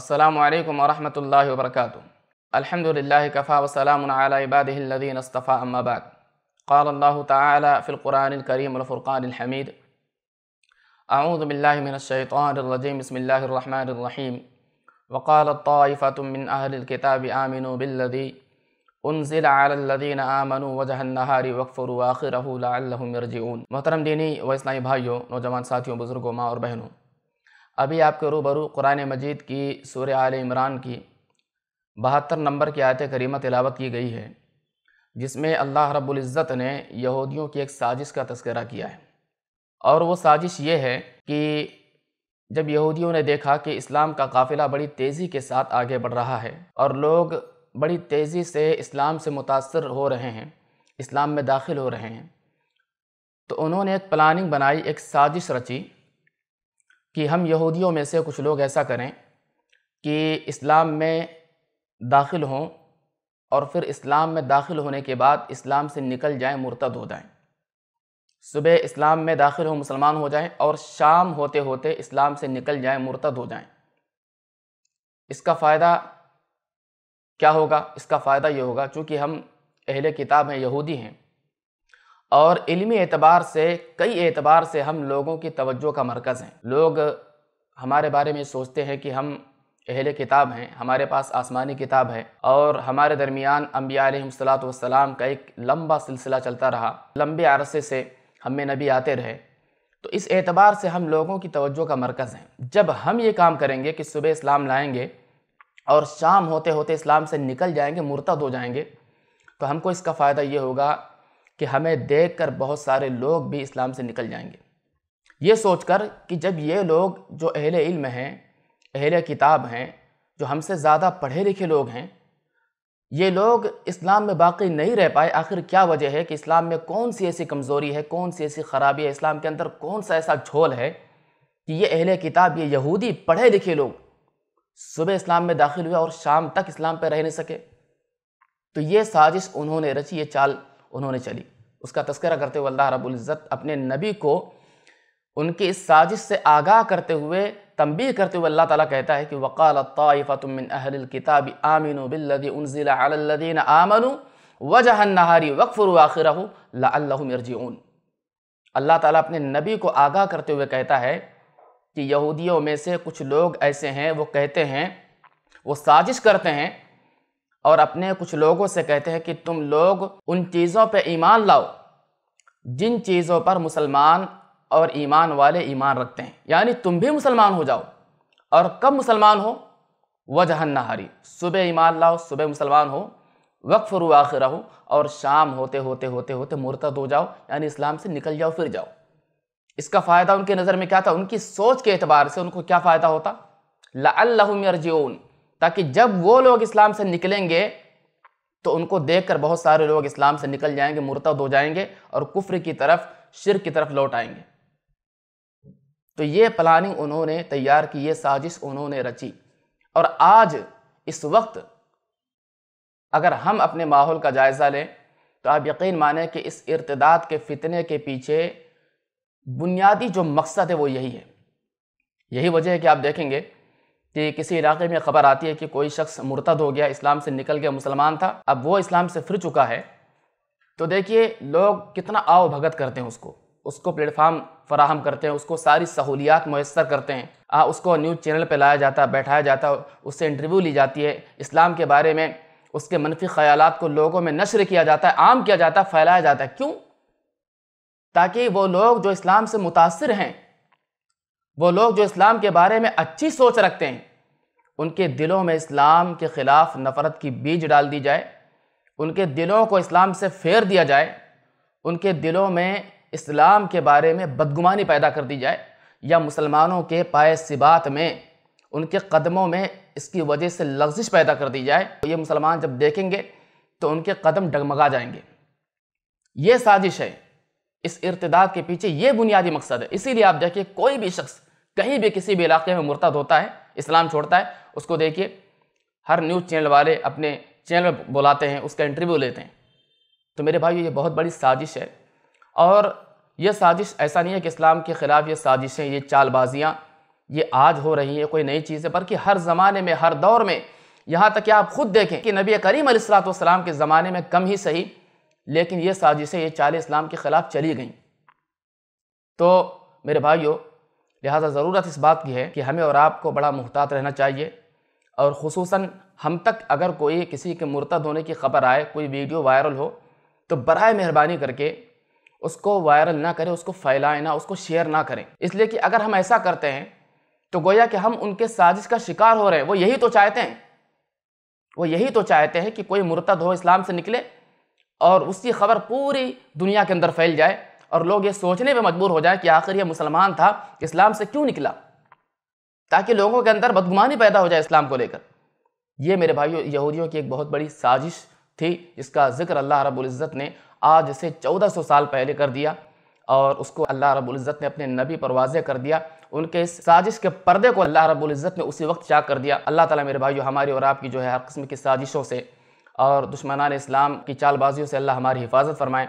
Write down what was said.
السلام عليكم ورحمة الله وبركاته الحمد لله كفى وسلام على عباده الذين اصطفى أما بعد قال الله تعالى في القرآن الكريم والفرقان الحميد أعوذ بالله من الشيطان الرجيم بسم الله الرحمن الرحيم وقال الطائفة من أهل الكتاب آمنوا بالذي انزل على الذين آمنوا وجه النهار وكفروا آخره لعلهم يرجعون محترم ديني و اسلامی بھائیوں نوجوان ساتھیوں بزرگوں ماں اور بہنوں अभी आपके रूबरू कुरान मजीद की सूर्य आल इमरान की बहत्तर नंबर की आयत करीमा तिलावत की गई है जिसमें अल्लाह रब्ज़त ने यहूदियों की एक साजिश का तस्करा किया है और वो साजिश ये है कि जब यहूदियों ने देखा कि इस्लाम का काफ़िला बड़ी तेज़ी के साथ आगे बढ़ रहा है और लोग बड़ी तेज़ी से इस्लाम से मुतासर हो रहे हैं इस्लाम में दाखिल हो रहे हैं तो उन्होंने एक प्लानिंग बनाई एक साजिश रची कि हम यहूदियों में से कुछ लोग ऐसा करें कि इस्लाम में दाखिल हों और फिर इस्लाम में दाखिल होने के बाद इस्लाम से निकल जाएं मुर्तद हो जाएं सुबह इस्लाम में दाखिल हो मुसलमान हो जाएं और शाम होते होते इस्लाम से निकल जाएं मुर्तद हो जाएं इसका फ़ायदा क्या होगा इसका फ़ायदा ये होगा चूँकि हम अहले किताब हैं यहूदी हैं और इलमी एतबार से कई एतबार से हम लोगों की तवज्जो का मरकज़ हैं लोग हमारे बारे में सोचते हैं कि हम अहल किताब हैं हमारे पास आसमानी किताब है और हमारे दरमियान अम्बियालात सलाम का एक लंबा सिलसिला चलता रहा लंबे अरसे से हमें नबी आते रहे तो इस एतबार से हम लोगों की तवज्जो का मरकज़ हैं जब हम ये काम करेंगे कि सुबह इस्लाम लाएंगे और शाम होते होते इस्लाम से निकल जाएंगे मुर्तद हो जाएंगे तो हमको इसका फ़ायदा ये होगा कि हमें देखकर बहुत सारे लोग भी इस्लाम से निकल जाएंगे ये सोचकर कि जब ये लोग जो अहल इल्म हैं अहल किताब हैं जो हमसे ज़्यादा पढ़े लिखे लोग हैं ये लोग इस्लाम में बाकी नहीं रह पाए आखिर क्या वजह है कि इस्लाम में कौन सी ऐसी कमज़ोरी है कौन सी ऐसी ख़राबी है इस्लाम के अंदर कौन सा ऐसा झोल है कि ये अहल किताब ये यहूदी पढ़े लिखे लोग सुबह इस्लाम में दाखिल हुए और शाम तक इस्लाम पर रह नहीं सके तो ये साजिश उन्होंने रची ये चाल उन्होंने चली उसका तस्करा करते हुए अल्लाह रबुल्ज़त अपने नबी को उनकी इस साजिश से आगाह करते हुए तंबी करते हुए अल्लाह ताला कहता है कि वक़ाल ताइफ़तमिन अहल किताब आमिन बिल्लदी उनज़ीन आमनु वजह नहारी वक्फ़र आखिर लाजून अल्लाह ताला अपने नबी को आगाह करते हुए कहता है कि यहूदियों में से कुछ लोग ऐसे हैं वो कहते हैं वो साजिश करते हैं और अपने कुछ लोगों से कहते हैं कि तुम लोग उन चीज़ों पर ईमान लाओ जिन चीज़ों पर मुसलमान और ईमान वाले ईमान रखते हैं यानी तुम भी मुसलमान हो जाओ और कब मुसलमान हो वजह नहारी सुबह ईमान लाओ सुबह मुसलमान हो वक्फ रू आखिर हो और शाम होते होते होते होते मुर्तद हो जाओ यानी इस्लाम से निकल जाओ फिर जाओ इसका फ़ायदा उनके नज़र में क्या था उनकी सोच के अतबार से उनको क्या फ़ायदा होता लाजन ताकि जब वो लोग इस्लाम से निकलेंगे तो उनको देखकर बहुत सारे लोग इस्लाम से निकल जाएंगे मुर्तद हो जाएंगे और कुफ्र की तरफ शिर की तरफ लौट आएंगे तो ये प्लानिंग उन्होंने तैयार की ये साजिश उन्होंने रची और आज इस वक्त अगर हम अपने माहौल का जायज़ा लें तो आप यकीन माने कि इस इर्तदाद के फितने के पीछे बुनियादी जो मकसद है वो यही है यही वजह है कि आप देखेंगे कि किसी इलाके में खबर आती है कि कोई शख्स मुर्तद हो गया इस्लाम से निकल गया मुसलमान था अब वो इस्लाम से फिर चुका है तो देखिए लोग कितना आओ भगत करते हैं उसको उसको प्लेटफार्म फराहम करते हैं उसको सारी सहूलियात मैसर करते हैं आ, उसको न्यूज़ चैनल पर लाया जाता है बैठाया जाता है उससे इंटरव्यू ली जाती है इस्लाम के बारे में उसके मनफी ख्याल को लोगों में नशर किया जाता है आम किया जाता है फैलाया जाता है क्यों ताकि वो लोग जो इस्लाम से मुतासर हैं वो लोग जो इस्लाम के बारे में अच्छी सोच रखते हैं उनके दिलों में इस्लाम के ख़िलाफ़ नफ़रत की बीज डाल दी जाए उनके दिलों को इस्लाम से फेर दिया जाए उनके दिलों में इस्लाम के बारे में बदगुमानी पैदा कर दी जाए या मुसलमानों के पाए सिबात में उनके कदमों में इसकी वजह से लफ्जिश पैदा कर दी जाए तो ये मुसलमान जब देखेंगे तो उनके कदम डगमगा जाएंगे ये साजिश है इस इरतदा के पीछे ये बुनियादी मकसद है इसीलिए आप देखिए कोई भी शख्स कहीं भी किसी भी इलाके में मुर्तद होता है इस्लाम छोड़ता है उसको देखिए हर न्यूज़ चैनल वाले अपने चैनल बुलाते हैं उसका इंटरव्यू लेते हैं तो मेरे भाई ये बहुत बड़ी साजिश है और यह साजिश ऐसा नहीं है कि इस्लाम के ख़िलाफ़ ये साजिशें ये चालबाजियाँ ये आज हो रही हैं कोई नई चीज़ है बल्कि हर ज़माने में हर दौर में यहाँ तक कि आप ख़ुद देखें कि नबी करीम सलाम के ज़माने में कम ही सही लेकिन ये साजिशें ये चाल इस्लाम के ख़िलाफ़ चली गई तो मेरे भाइयों लिहाजा ज़रूरत इस बात की है कि हमें और आपको बड़ा मुहतात रहना चाहिए और खसूस हम तक अगर कोई किसी के मुर्तद होने की खबर आए कोई वीडियो वायरल हो तो बर मेहरबानी करके उसको वायरल ना करें उसको फैलाएं ना उसको शेयर ना करें इसलिए कि अगर हम ऐसा करते हैं तो गोया कि हम उनके साजिश का शिकार हो रहे हैं वो यही तो चाहते हैं वो यही तो चाहते हैं कि कोई मुर्तद हो इस्लाम से निकले और उसकी खबर पूरी दुनिया के अंदर फैल जाए और लोग ये सोचने पर मजबूर हो जाए कि आखिर यह मुसलमान था इस्लाम से क्यों निकला ताकि लोगों के अंदर बदगुमानी पैदा हो जाए इस्लाम को लेकर ये मेरे भाइयों यहूदियों की एक बहुत बड़ी साजिश थी जिसका जिक्र अल्लाह रबुल्ज़त ने आज से 1400 साल पहले कर दिया और उसको अल्लाह रबुल्ज़त ने अपने नबी पर वाजह कर दिया उनके इस साजिश के पर्दे को अल्लाह रबुल्ज़त ने उसी वक्त चाक कर दिया अल्लाह ताला मेरे भाइयों हमारी और आपकी जो है हर किस्म की साजिशों से और दुश्मनान इस्लाम की चालबाजियों से अल्लाह हमारी हिफाजत फरमाएँ